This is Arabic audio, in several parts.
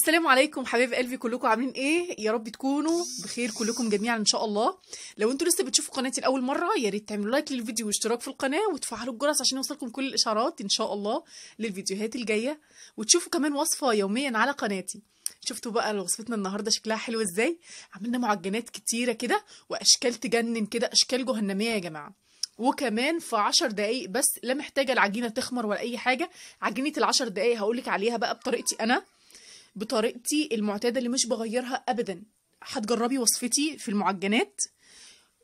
السلام عليكم حبايب قلبي كلكم عاملين ايه يا رب تكونوا بخير كلكم جميعا ان شاء الله لو انتوا لسه بتشوفوا قناتي لاول مره يا ريت تعملوا لايك للفيديو واشتراك في القناه وتفعلوا الجرس عشان يوصلكم كل الاشعارات ان شاء الله للفيديوهات الجايه وتشوفوا كمان وصفه يوميا على قناتي شفتوا بقى وصفتنا النهارده شكلها حلو ازاي عملنا معجنات كتيره كده واشكال تجنن كده اشكال جهنميه يا جماعه وكمان في 10 دقايق بس لا محتاجه العجينه تخمر ولا اي حاجه عجينه ال 10 دقايق هقول لك عليها بقى بطريقتي انا بطريقتي المعتاده اللي مش بغيرها ابدا هتجربي وصفتي في المعجنات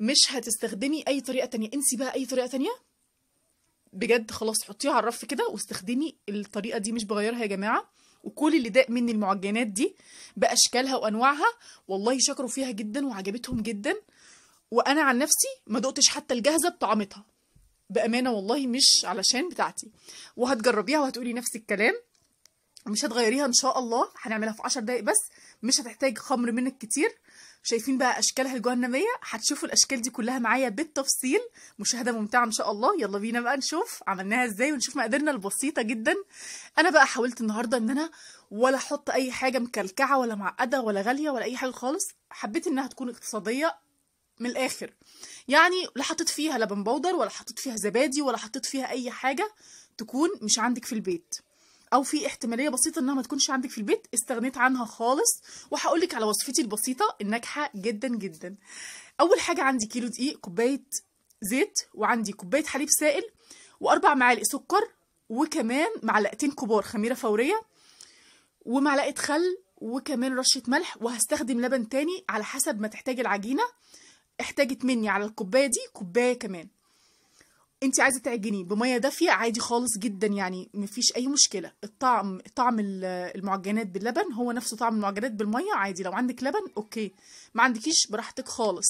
مش هتستخدمي اي طريقه تانية انسي بقى اي طريقه تانية بجد خلاص حطيها على الرف كده واستخدمي الطريقه دي مش بغيرها يا جماعه وكل اللي داق مني المعجنات دي باشكالها وانواعها والله شكروا فيها جدا وعجبتهم جدا وانا عن نفسي ما دقتش حتى الجاهزه بطعمتها بامانه والله مش علشان بتاعتي وهتجربيها وهتقولي نفس الكلام مش هتغيريها ان شاء الله هنعملها في 10 دقايق بس مش هتحتاج خمر منك كتير شايفين بقى اشكالها الجهنميه هتشوفوا الاشكال دي كلها معايا بالتفصيل مشاهده ممتعه ان شاء الله يلا بينا بقى نشوف عملناها ازاي ونشوف مقاديرنا البسيطه جدا انا بقى حاولت النهارده ان انا ولا احط اي حاجه مكلكعه ولا معقده ولا غاليه ولا اي حاجه خالص حبيت انها تكون اقتصاديه من الاخر يعني لا حطيت فيها لبن بودر ولا حطيت فيها زبادي ولا حطيت فيها اي حاجه تكون مش عندك في البيت او في احتماليه بسيطه انها ما تكونش عندك في البيت استغنيت عنها خالص وهقول لك على وصفتي البسيطه الناجحه جدا جدا اول حاجه عندي كيلو دقيق كوبايه زيت وعندي كوبايه حليب سائل واربع معالق سكر وكمان معلقتين كبار خميره فوريه ومعلقه خل وكمان رشه ملح وهستخدم لبن تاني على حسب ما تحتاج العجينه احتاجت مني على الكوبايه دي كوبايه كمان انت عايزه تعجنيه بميه دافيه عادي خالص جدا يعني مفيش اي مشكله الطعم طعم المعجنات باللبن هو نفسه طعم المعجنات بالميه عادي لو عندك لبن اوكي ما عندكيش براحتك خالص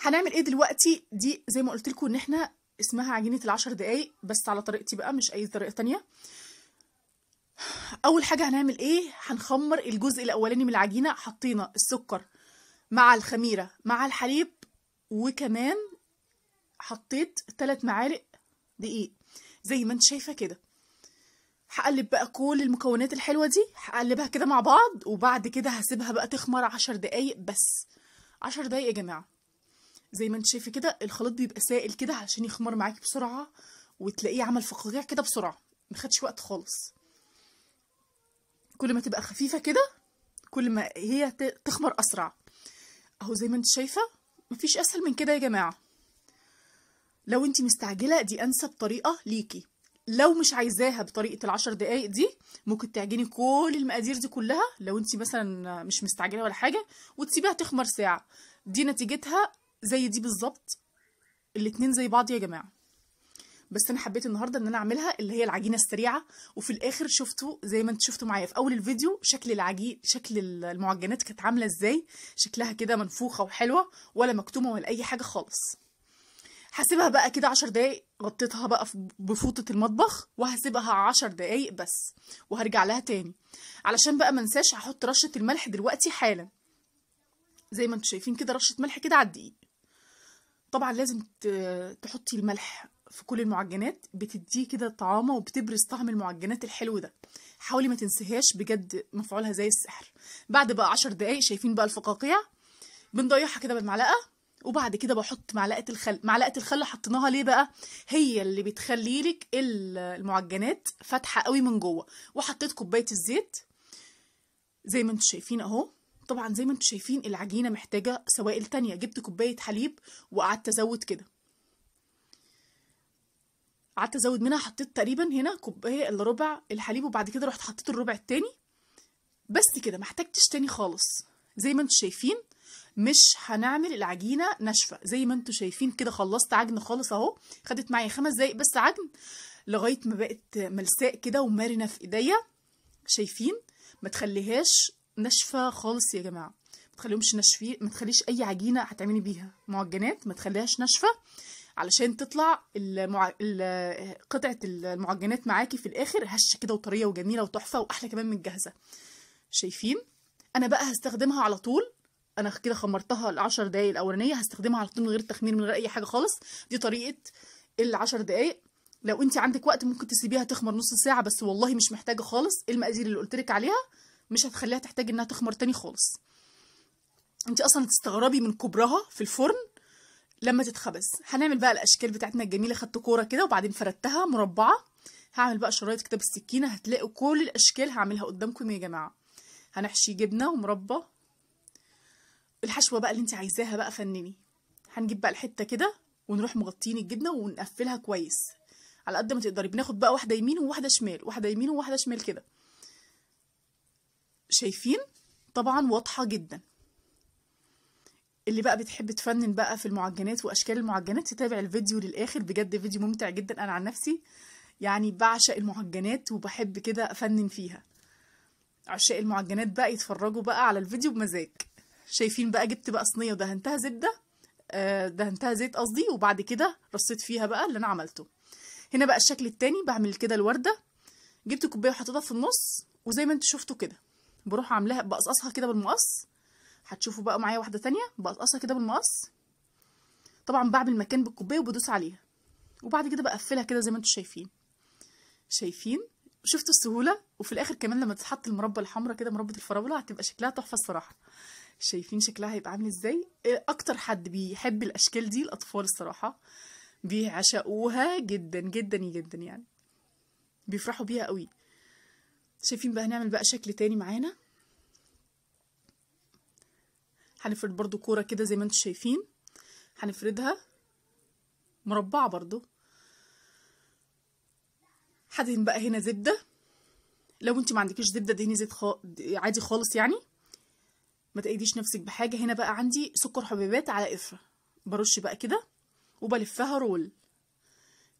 هنعمل ايه دلوقتي دي زي ما قلت لكم ان احنا اسمها عجينه العشر دقايق بس على طريقتي بقى مش اي طريقه تانية اول حاجه هنعمل ايه هنخمر الجزء الاولاني من العجينه حطينا السكر مع الخميره مع الحليب وكمان حطيت ثلاث معالق دقيق زي ما انت شايفه كده هقلب بقى كل المكونات الحلوه دي هقلبها كده مع بعض وبعد كده هسيبها بقى تخمر عشر دقايق بس عشر دقايق يا جماعه زي ما انت شايفه كده الخليط بيبقى سائل كده عشان يخمر معاكي بسرعه وتلاقيه عمل فقاقيع كده بسرعه مخدش وقت خالص كل ما تبقى خفيفه كده كل ما هي تخمر اسرع اهو زي ما انت شايفه مفيش اسهل من كده يا جماعه لو انت مستعجلة دي أنسب طريقة ليكي لو مش عايزاها بطريقة العشر دقايق دي ممكن تعجني كل المقادير دي كلها لو انت مثلا مش مستعجلة ولا حاجة وتسيبيها تخمر ساعة دي نتيجتها زي دي بالظبط الاتنين زي بعض يا جماعة بس انا حبيت النهاردة ان انا اعملها اللي هي العجينة السريعة وفي الاخر شفتوا زي ما انتوا شفتوا معايا في اول الفيديو شكل العجين شكل المعجنات كانت عاملة ازاي شكلها كده منفوخة وحلوة ولا مكتومة ولا اي حاجة خالص هسيبها بقى كده عشر دقايق غطيتها بقى بفوطة المطبخ وهسيبها عشر دقايق بس وهرجع لها تاني علشان بقى منساش هحط رشة الملح دلوقتي حالا زي ما انتوا شايفين كده رشة ملح كده على الدقيق طبعا لازم تحطي الملح في كل المعجنات بتديه كده طعامه وبتبرز طعم المعجنات الحلو ده حاولي ما تنسيهاش بجد مفعولها زي السحر بعد بقى عشر دقايق شايفين بقى الفقاقيع بنضيعها كده بالمعلقه وبعد كده بحط معلقه الخل معلقه الخل حطيناها ليه بقى هي اللي بتخلي لك المعجنات فاتحه قوي من جوه وحطيت كوبايه الزيت زي ما انتم شايفين اهو طبعا زي ما انتم شايفين العجينه محتاجه سوائل تانية جبت كوبايه حليب وقعدت ازود كده قعدت ازود منها حطيت تقريبا هنا كوبايه الا ربع الحليب وبعد كده رحت حطيت الربع التاني بس كده محتاجتش تاني خالص زي ما انتم شايفين مش هنعمل العجينه ناشفه زي ما انتم شايفين كده خلصت عجن خالص اهو خدت معايا خمس دقايق بس عجن لغايه ما بقت ملساء كده ومرنه في ايديا شايفين ما تخليهاش ناشفه خالص يا جماعه ما تخليهمش ناشفين ما تخليش اي عجينه هتعملي بيها معجنات ما تخليهاش ناشفه علشان تطلع المع... قطعه المعجنات معاكي في الاخر هشه كده وطريه وجميله وتحفه واحلى كمان من الجاهزه شايفين انا بقى هستخدمها على طول انا كده خمرتها العشر دقايق الاولانيه هستخدمها على طول من غير تخمير من غير اي حاجه خالص دي طريقه العشر دقايق لو انت عندك وقت ممكن تسيبيها تخمر نص ساعه بس والله مش محتاجه خالص المقادير اللي قلت لك عليها مش هتخليها تحتاج انها تخمر تاني خالص انت اصلا هتستغربي من كبرها في الفرن لما تتخبز هنعمل بقى الاشكال بتاعتنا الجميله خدت كوره كده وبعدين فردتها مربعه هعمل بقى شرايط كده بالسكينه هتلاقوا كل الاشكال هعملها قدامكم يا جماعه هنحشي جبنه ومربى الحشوه بقى اللي انت عايزاها بقى فنني هنجيب بقى الحته كده ونروح مغطين الجبنه ونقفلها كويس على قد ما تقدري بناخد بقى واحده يمين وواحده شمال واحده يمين وواحده شمال كده شايفين طبعا واضحه جدا اللي بقى بتحب تفنن بقى في المعجنات واشكال المعجنات تتابع الفيديو للاخر بجد فيديو ممتع جدا انا عن نفسي يعني بعشق المعجنات وبحب كده افنن فيها عشاق المعجنات بقى يتفرجوا بقى على الفيديو بمزاج شايفين بقى جبت بقى صينيه ودهنتها زبده آه، دهنتها زيت قصدي وبعد كده رصيت فيها بقى اللي انا عملته هنا بقى الشكل التاني بعمل كده الورده جبت كوبايه وحطيتها في النص وزي ما انتوا شفتوا كده بروح عاملاها بقصقصها كده بالمقص هتشوفوا بقى معايا واحده تانية بقصقصها كده بالمقص طبعا بعمل مكان بالكوبايه وبدوس عليها وبعد كده بقفلها كده زي ما انتوا شايفين شايفين شفتوا السهوله وفي الاخر كمان لما تتحط المربى الحمراء كده مربى الفراوله هتبقى شكلها تحفه الصراحه شايفين شكلها هيبقى عامل ازاي آه، اكتر حد بيحب الاشكال دي الاطفال الصراحه بيعشقوها جدا جدا جدا يعني بيفرحوا بيها قوي شايفين بقى هنعمل بقى شكل تاني معانا هنفرد برضو كورة كده زي ما انتوا شايفين هنفردها مربعة برضو هدهن بقى هنا زبدة لو انت ما عندكيش زبدة دهني زيت خ... عادي خالص يعني ما تقيديش نفسك بحاجه هنا بقى عندي سكر حبيبات على قفه برش بقى كده وبلفها رول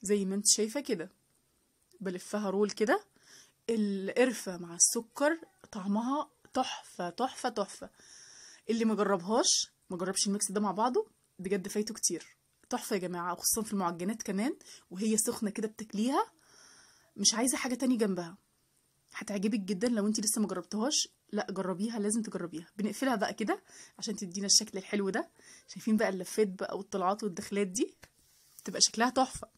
زي ما انت شايفه كده بلفها رول كده القرفه مع السكر طعمها تحفه تحفه تحفه اللي مجربهاش مجربش الميكس ده مع بعضه بجد فايته كتير تحفه يا جماعه وخصوصا في المعجنات كمان وهي سخنه كده بتاكليها مش عايزه حاجه تاني جنبها هتعجبك جدا لو انت لسه مجربتهاش لا جربيها لازم تجربيها بنقفلها بقى كده عشان تدينا الشكل الحلو ده شايفين بقى اللفات بقى والطلعات والدخلات دي تبقى شكلها تحفه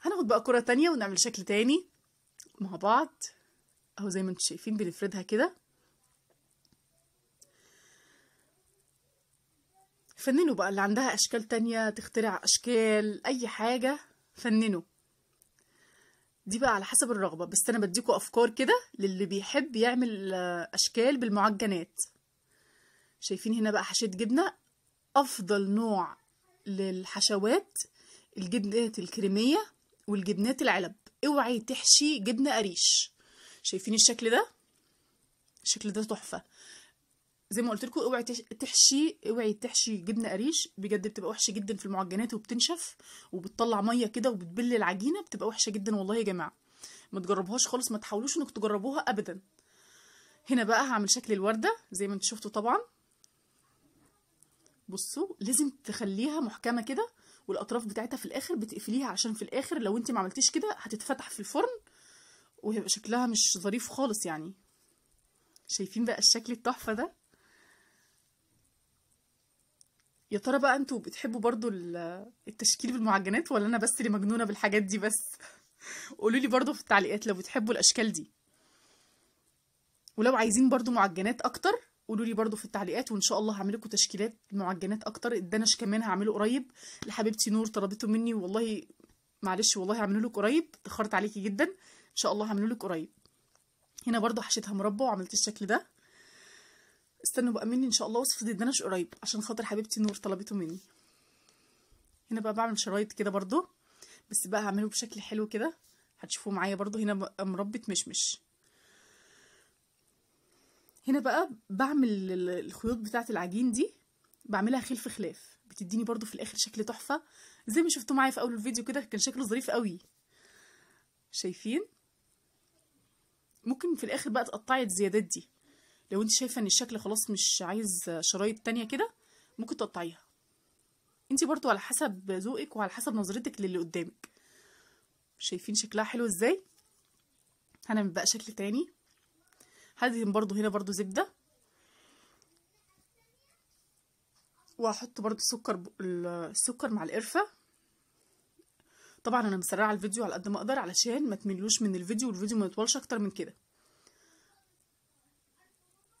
هناخد بقى كره تانية ونعمل شكل تاني مع بعض اهو زي ما انتم شايفين بنفردها كده فننوا بقى اللي عندها اشكال تانية تخترع اشكال اي حاجه فننوا دي بقى على حسب الرغبة بس أنا بديكوا أفكار كده للي بيحب يعمل آه، أشكال بالمعجنات شايفين هنا بقى حشيت جبنة أفضل نوع للحشوات الجبنات الكريمية والجبنات العلب اوعي تحشي جبنة قريش شايفين الشكل ده الشكل ده تحفة زي ما قلت لكم اوعي تحشي اوعي تحشي جبنه قريش بجد بتبقى وحشه جدا في المعجنات وبتنشف وبتطلع ميه كده وبتبل العجينه بتبقى وحشه جدا والله يا جماعه ما تجربوهاش خالص ما تحاولوش انكم تجربوها ابدا هنا بقى هعمل شكل الورده زي ما انتم شفتوا طبعا بصوا لازم تخليها محكمه كده والاطراف بتاعتها في الاخر بتقفليها عشان في الاخر لو انت ما عملتيش كده هتتفتح في الفرن وهيبقى شكلها مش ظريف خالص يعني شايفين بقى الشكل التحفه ده يا ترى بقى انتوا بتحبوا برضو التشكيل بالمعجنات ولا انا بس اللي مجنونه بالحاجات دي بس قولوا لي برضو في التعليقات لو بتحبوا الاشكال دي ولو عايزين برضو معجنات اكتر قولوا لي برضو في التعليقات وان شاء الله هعمل لكم تشكيلات معجنات اكتر الدنش كمان هعمله قريب لحبيبتي نور طلبته مني والله معلش والله هعمله لك قريب اتاخرت عليكي جدا ان شاء الله هعمله لك قريب هنا برضو حشيتها مربع وعملت الشكل ده استنوا بقى مني ان شاء الله وصفه الدنش قريب عشان خاطر حبيبتي نور طلبته مني هنا بقى بعمل شرايط كده برضو بس بقى هعمله بشكل حلو كده هتشوفوه معايا برضو هنا مربة مشمش هنا بقى بعمل الخيوط بتاعه العجين دي بعملها خلف خلاف بتديني برضو في الاخر شكل تحفه زي ما شفتوا معايا في اول الفيديو كده كان شكله ظريف قوي شايفين ممكن في الاخر بقى تقطعي الزيادات دي لو انت شايفه ان الشكل خلاص مش عايز شرايط تانية كده ممكن تقطعيها انت برضو على حسب ذوقك وعلى حسب نظرتك للي قدامك شايفين شكلها حلو ازاي هنعمل بقى شكل تاني هدهن برضو هنا برضو زبده وهحط برضو سكر ب... السكر مع القرفه طبعا انا مسرعه الفيديو على قد ما اقدر علشان ما تملوش من الفيديو والفيديو ما يطولش اكتر من كده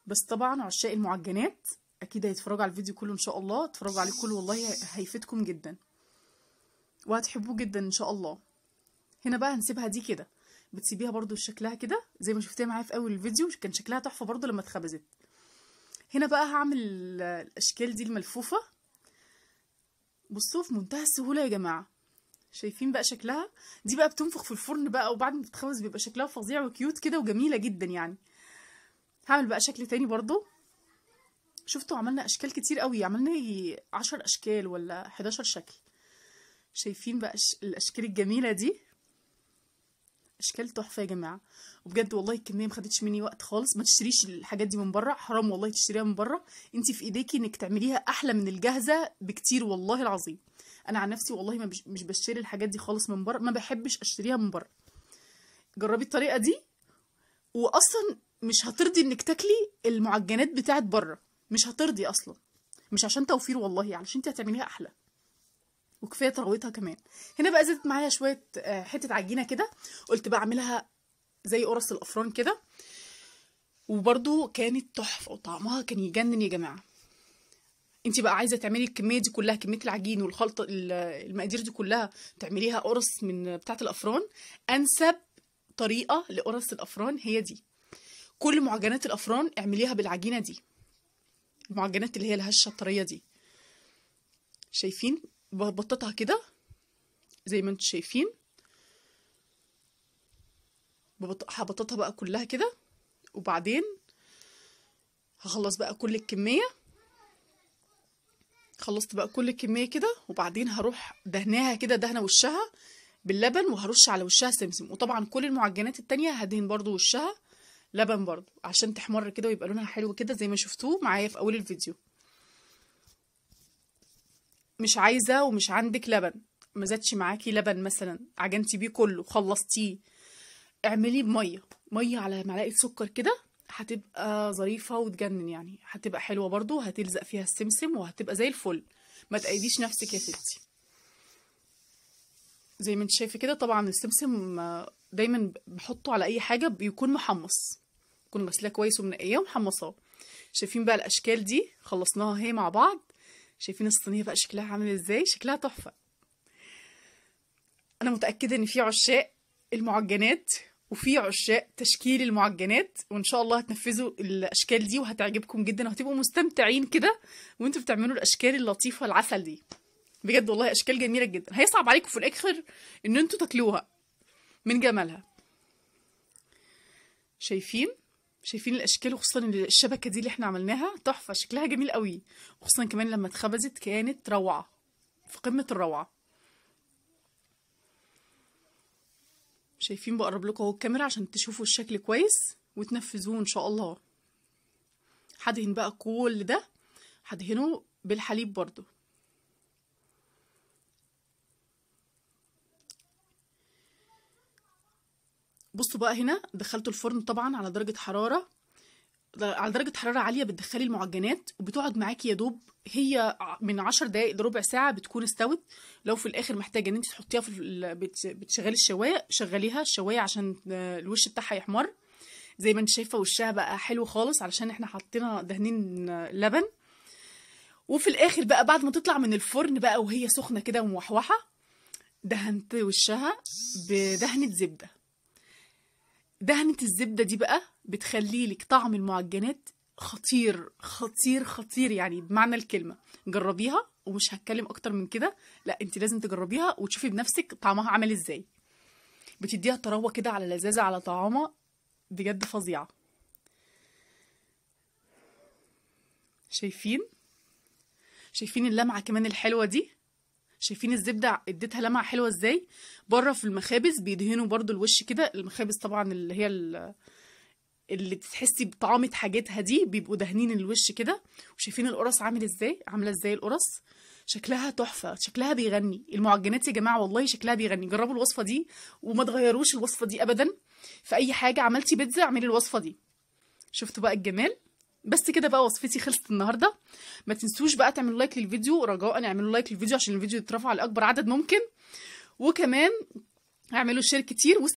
بس طبعا عشاق المعجنات اكيد هيتفرجوا على الفيديو كله ان شاء الله اتفرجوا عليه كله والله هيفيدكم جدا وهتحبوه جدا ان شاء الله هنا بقى هنسيبها دي كده بتسيبيها برضو شكلها كده زي ما شفتيها معايا في اول الفيديو كان شكلها تحفه برضو لما اتخبزت هنا بقى هعمل الاشكال دي الملفوفه بصوا في منتهى السهوله يا جماعه شايفين بقى شكلها دي بقى بتنفخ في الفرن بقى وبعد ما بتتخبز بيبقى شكلها فظيع وكيوت كده وجميله جدا يعني هعمل بقى شكل تاني برضو شفتوا عملنا اشكال كتير قوي عملنا عشر اشكال ولا 11 شكل شايفين بقى الاشكال الجميله دي اشكال تحفه يا جماعه وبجد والله الكميه ما خدتش مني وقت خالص ما تشتريش الحاجات دي من بره حرام والله تشتريها من بره انت في ايديكي انك تعمليها احلى من الجاهزه بكتير والله العظيم انا عن نفسي والله ما مش بشتري الحاجات دي خالص من بره ما بحبش اشتريها من بره جربي الطريقه دي واصلا مش هترضي انك تاكلي المعجنات بتاعت بره مش هترضي اصلا مش عشان توفير والله علشان انت هتعمليها احلى وكفايه ترويتها كمان هنا بقى زدت معايا شويه آه، حته عجينه كده قلت بقى اعملها زي قرص الافران كده وبرده كانت تحفه وطعمها كان يجنن يا جماعه انت بقى عايزه تعملي الكميه دي كلها كميه العجين والخلطه المقادير دي كلها تعمليها قرص من بتاعه الافران انسب طريقه لقرص الافران هي دي كل معجنات الافران اعمليها بالعجينه دي المعجنات اللي هي الهشه الطريه دي شايفين بطتها كده زي ما انتم شايفين هبططها بقى كلها كده وبعدين هخلص بقى كل الكميه خلصت بقى كل الكميه كده وبعدين هروح دهناها كده دهنه وشها باللبن وهرش على وشها سمسم وطبعا كل المعجنات التانية هدهن برضو وشها لبن برضو عشان تحمر كده ويبقى لونها حلو كده زي ما شفتوه معايا في اول الفيديو مش عايزه ومش عندك لبن ما زادش معاكي لبن مثلا عجنتي بيه كله خلصتيه اعمليه بميه ميه على معلقه سكر كده هتبقى ظريفه وتجنن يعني هتبقى حلوه برضو هتلزق فيها السمسم وهتبقى زي الفل ما تأيديش نفسك يا ستي زي ما انت شايفه كده طبعا السمسم دايما بحطه على اي حاجه بيكون محمص بكون غسلاه كويس ومنقيه ومحمصاه شايفين بقى الاشكال دي خلصناها اهي مع بعض شايفين الصينيه بقى شكلها عامل ازاي شكلها تحفه انا متاكده ان في عشاق المعجنات وفي عشاق تشكيل المعجنات وان شاء الله هتنفذوا الاشكال دي وهتعجبكم جدا وهتبقوا مستمتعين كده وانتوا بتعملوا الاشكال اللطيفه العسل دي بجد والله اشكال جميله جدا هيصعب عليكم في الاخر ان انتوا تاكلوها من جمالها شايفين شايفين الاشكال وخصوصا الشبكه دي اللي احنا عملناها تحفه شكلها جميل قوي وخصوصا كمان لما اتخبزت كانت روعه في قمه الروعه شايفين بقرب لكم اهو الكاميرا عشان تشوفوا الشكل كويس وتنفذوه ان شاء الله هدهن بقى كل ده هدهنه بالحليب برضه بصوا بقى هنا دخلت الفرن طبعا على درجه حراره على درجه حراره عاليه بتدخلي المعجنات وبتقعد معاكي يا دوب هي من عشر دقائق لربع ساعه بتكون استوت لو في الاخر محتاجه ان انت تحطيها في بتشغلي الشوايه شغليها الشوايه عشان الوش بتاعها يحمر زي ما انت شايفه وشها بقى حلو خالص علشان احنا حطينا دهنين لبن وفي الاخر بقى بعد ما تطلع من الفرن بقى وهي سخنه كده وموحوحه دهنت وشها بدهنه زبده دهنة الزبدة دي بقى بتخلي لك طعم المعجنات خطير خطير خطير يعني بمعنى الكلمة جربيها ومش هتكلم أكتر من كده لا أنت لازم تجربيها وتشوفي بنفسك طعمها عامل إزاي بتديها طراوة كده على لذاذة على طعامة بجد فظيعة شايفين شايفين اللمعة كمان الحلوة دي شايفين الزبده اديتها لمعه حلوه ازاي بره في المخابز بيدهنوا برضو الوش كده المخابز طبعا اللي هي اللي تحسي بطعامه حاجتها دي بيبقوا دهنين الوش كده وشايفين القرص عامل ازاي عامله ازاي القرص شكلها تحفه شكلها بيغني المعجنات يا جماعه والله شكلها بيغني جربوا الوصفه دي وما تغيروش الوصفه دي ابدا في اي حاجه عملتي بيتزا اعملي الوصفه دي شفتوا بقى الجمال بس كده بقى وصفتي خلصت النهارده ما تنسوش بقى تعملوا لايك للفيديو رجاء اعملوا لايك للفيديو عشان الفيديو يترفع لاكبر عدد ممكن وكمان اعملوا شير كتير